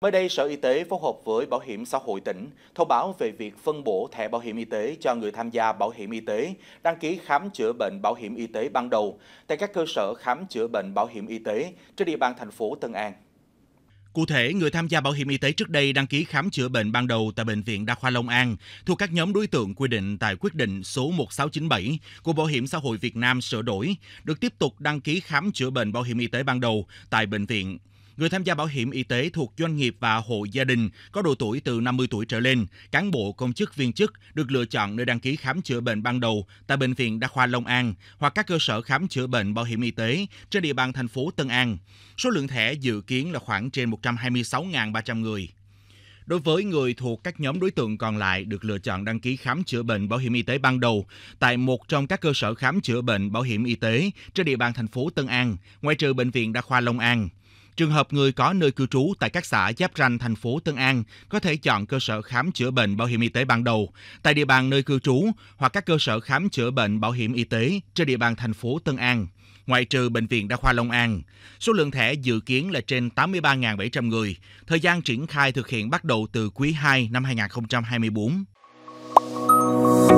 Mới đây, Sở Y tế phối hợp với Bảo hiểm xã hội tỉnh thông báo về việc phân bổ thẻ bảo hiểm y tế cho người tham gia bảo hiểm y tế đăng ký khám chữa bệnh bảo hiểm y tế ban đầu tại các cơ sở khám chữa bệnh bảo hiểm y tế trên địa bàn thành phố Tân An. Cụ thể, người tham gia bảo hiểm y tế trước đây đăng ký khám chữa bệnh ban đầu tại Bệnh viện Đa khoa Long An thuộc các nhóm đối tượng quy định tại quyết định số 1697 của Bảo hiểm xã hội Việt Nam sửa đổi, được tiếp tục đăng ký khám chữa bệnh bảo hiểm y tế ban đầu tại bệnh viện người tham gia bảo hiểm y tế thuộc doanh nghiệp và hộ gia đình có độ tuổi từ 50 tuổi trở lên, cán bộ, công chức, viên chức được lựa chọn nơi đăng ký khám chữa bệnh ban đầu tại Bệnh viện Đa khoa Long An hoặc các cơ sở khám chữa bệnh bảo hiểm y tế trên địa bàn thành phố Tân An. Số lượng thẻ dự kiến là khoảng trên 126.300 người. Đối với người thuộc các nhóm đối tượng còn lại được lựa chọn đăng ký khám chữa bệnh bảo hiểm y tế ban đầu tại một trong các cơ sở khám chữa bệnh bảo hiểm y tế trên địa bàn thành phố Tân An, ngoại trừ bệnh viện Đa khoa Long An. Trường hợp người có nơi cư trú tại các xã giáp ranh thành phố Tân An có thể chọn cơ sở khám chữa bệnh bảo hiểm y tế ban đầu tại địa bàn nơi cư trú hoặc các cơ sở khám chữa bệnh bảo hiểm y tế trên địa bàn thành phố Tân An ngoại trừ Bệnh viện Đa khoa Long An. Số lượng thẻ dự kiến là trên 83.700 người. Thời gian triển khai thực hiện bắt đầu từ quý 2 năm 2024.